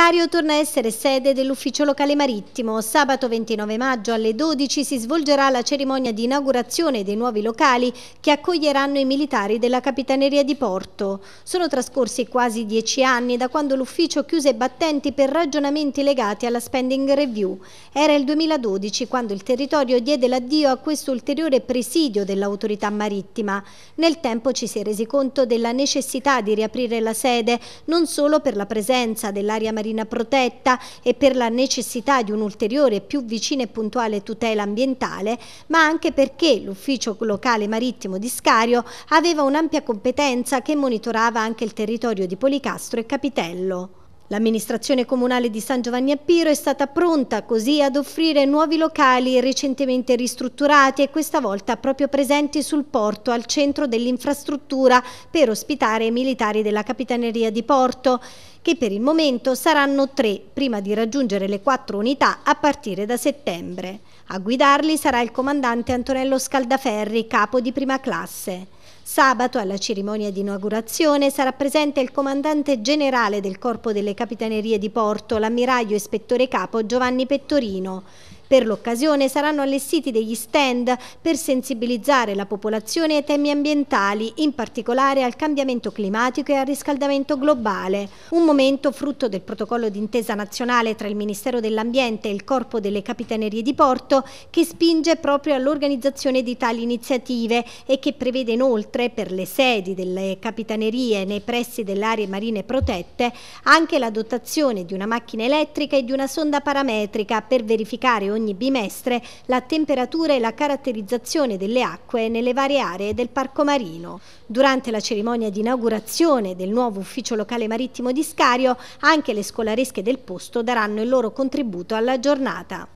Cario torna a essere sede dell'ufficio locale marittimo. Sabato 29 maggio alle 12 si svolgerà la cerimonia di inaugurazione dei nuovi locali che accoglieranno i militari della Capitaneria di Porto. Sono trascorsi quasi dieci anni da quando l'ufficio chiuse i battenti per ragionamenti legati alla spending review. Era il 2012 quando il territorio diede l'addio a questo ulteriore presidio dell'autorità marittima. Nel tempo ci si è resi conto della necessità di riaprire la sede non solo per la presenza dell'area marittima marina protetta e per la necessità di un'ulteriore più vicina e puntuale tutela ambientale, ma anche perché l'ufficio locale marittimo di Scario aveva un'ampia competenza che monitorava anche il territorio di Policastro e Capitello. L'amministrazione comunale di San Giovanni Appiro è stata pronta così ad offrire nuovi locali recentemente ristrutturati e questa volta proprio presenti sul porto al centro dell'infrastruttura per ospitare i militari della Capitaneria di Porto che per il momento saranno tre prima di raggiungere le quattro unità a partire da settembre. A guidarli sarà il comandante Antonello Scaldaferri, capo di prima classe. Sabato, alla cerimonia di inaugurazione, sarà presente il comandante generale del Corpo delle Capitanerie di Porto, l'ammiraglio ispettore capo Giovanni Pettorino. Per l'occasione saranno allestiti degli stand per sensibilizzare la popolazione ai temi ambientali, in particolare al cambiamento climatico e al riscaldamento globale. Un momento frutto del protocollo d'intesa nazionale tra il Ministero dell'Ambiente e il Corpo delle Capitanerie di Porto che spinge proprio all'organizzazione di tali iniziative e che prevede inoltre per le sedi delle capitanerie nei pressi delle aree marine protette anche la dotazione di una macchina elettrica e di una sonda parametrica per verificare ogni ogni bimestre la temperatura e la caratterizzazione delle acque nelle varie aree del parco marino. Durante la cerimonia di inaugurazione del nuovo ufficio locale marittimo di Scario, anche le scolaresche del posto daranno il loro contributo alla giornata.